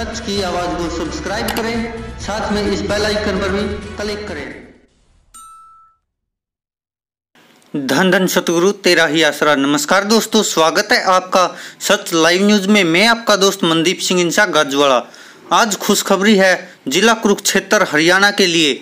सच की आवाज को सब्सक्राइब करें साथ में इस बेल आइकन पर भी क्लिक करें धन धन सतगुरु तेरा ही आसरा नमस्कार दोस्तों स्वागत है आपका सच लाइव न्यूज में मैं आपका दोस्त मनदीप सिंह इंसा गाजवाड़ा आज खुशखबरी है जिला कुरुक्षेत्र हरियाणा के लिए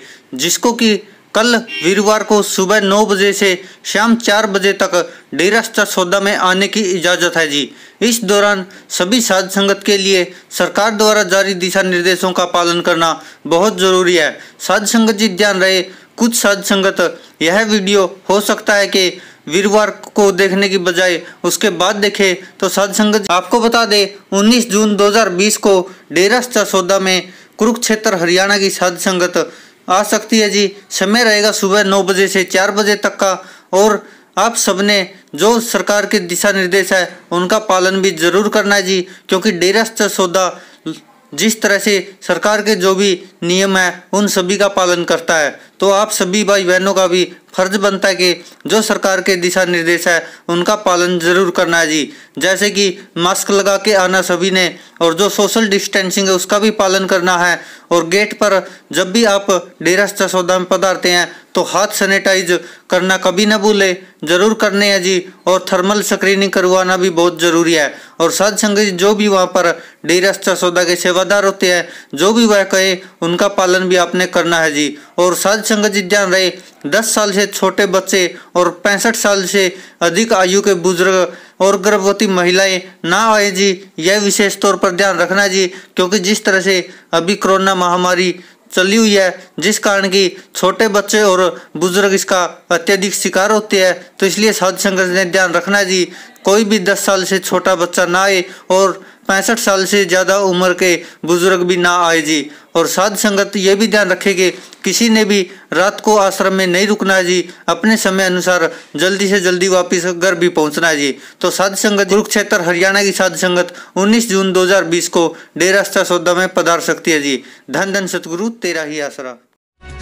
जिसको कि कल वीरवार को सुबह नौ बजे से शाम चार बजे तक डेरा स्टार सौदा में आने की इजाज़त है जी इस दौरान सभी साध संगत के लिए सरकार द्वारा जारी दिशा निर्देशों का पालन करना बहुत ज़रूरी है साध संगत जी ध्यान रहे कुछ साध संगत यह वीडियो हो सकता है कि वीरवार को देखने की बजाय उसके बाद देखे तो साध संगत आपको बता दे 19 जून 2020 को डेरा स्टार सौदा में कुरुक्षेत्र हरियाणा की साध संगत आ सकती है जी समय रहेगा सुबह नौ बजे से चार बजे तक का और आप सबने जो सरकार के दिशा निर्देश है उनका पालन भी जरूर करना है जी क्योंकि डेरा सौदा जिस तरह से सरकार के जो भी नियम है उन सभी का पालन करता है तो आप सभी भाई बहनों का भी फर्ज बनता है कि जो सरकार के दिशा निर्देश है उनका पालन जरूर करना है जी जैसे कि मास्क लगा के आना सभी ने और जो सोशल डिस्टेंसिंग है उसका भी पालन करना है और गेट पर जब भी आप डेरा सौदा में पधारते हैं तो हाथ सैनिटाइज करना कभी ना भूले जरूर करने हैं जी और थर्मल स्क्रीनिंग करवाना भी बहुत ज़रूरी है और साथ संग जो भी वहाँ पर डेरा सौदा के सेवादार होते हैं जो भी वह कहे उनका पालन भी आपने करना है जी और साथ जी ध्यान रहे दस साल से छोटे बच्चे और पैंसठ साल से अधिक आयु के बुजुर्ग और गर्भवती महिलाएं ना आए जी यह विशेष तौर पर ध्यान रखना जी क्योंकि जिस तरह से अभी कोरोना महामारी चली हुई है जिस कारण कि छोटे बच्चे और बुजुर्ग इसका अत्यधिक शिकार होते हैं तो इसलिए साधु संघर्ष ने ध्यान रखना जी कोई भी दस साल से छोटा बच्चा ना आए और पैंसठ साल से ज़्यादा उम्र के बुजुर्ग भी ना आए जी और साध संगत ये भी ध्यान रखे कि किसी ने भी रात को आश्रम में नहीं रुकना जी अपने समय अनुसार जल्दी से जल्दी वापस घर भी पहुंचना है जी तो साध संगत कुरुक्षेत्र हरियाणा की साध संगत 19 जून 2020 को डेरा सौदा में पधार सकती है जी धन धन सतगुरु तेरा ही आसरा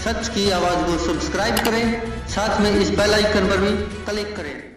सच की आवाज़ को सब्सक्राइब करें साथ में इस बेलाइकन पर भी क्लिक करें